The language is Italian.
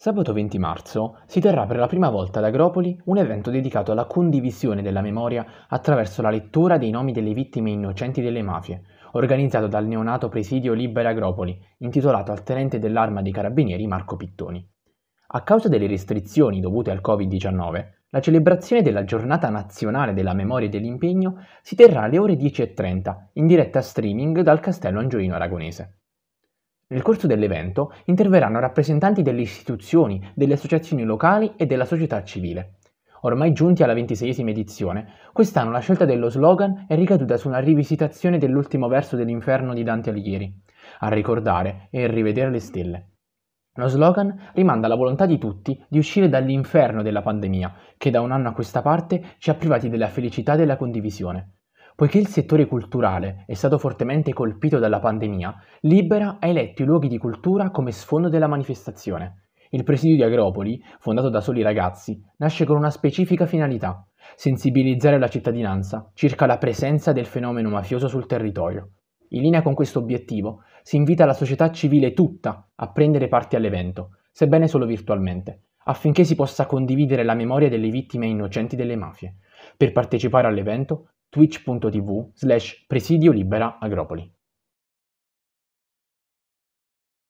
Sabato 20 marzo si terrà per la prima volta ad Agropoli un evento dedicato alla condivisione della memoria attraverso la lettura dei nomi delle vittime innocenti delle mafie, organizzato dal neonato presidio Libera Agropoli, intitolato al tenente dell'arma dei carabinieri Marco Pittoni. A causa delle restrizioni dovute al Covid-19, la celebrazione della Giornata Nazionale della Memoria e dell'Impegno si terrà alle ore 10.30 in diretta streaming dal Castello Angioino Aragonese. Nel corso dell'evento interverranno rappresentanti delle istituzioni, delle associazioni locali e della società civile. Ormai giunti alla ventiseiesima edizione, quest'anno la scelta dello slogan è ricaduta su una rivisitazione dell'ultimo verso dell'inferno di Dante Alighieri, a ricordare e rivedere le stelle. Lo slogan rimanda alla volontà di tutti di uscire dall'inferno della pandemia, che da un anno a questa parte ci ha privati della felicità e della condivisione. Poiché il settore culturale è stato fortemente colpito dalla pandemia, Libera ha eletto i luoghi di cultura come sfondo della manifestazione. Il presidio di Agropoli, fondato da soli ragazzi, nasce con una specifica finalità, sensibilizzare la cittadinanza circa la presenza del fenomeno mafioso sul territorio. In linea con questo obiettivo, si invita la società civile tutta a prendere parte all'evento, sebbene solo virtualmente, affinché si possa condividere la memoria delle vittime innocenti delle mafie. Per partecipare all'evento twitch.tv slash presidio libera Agropoli.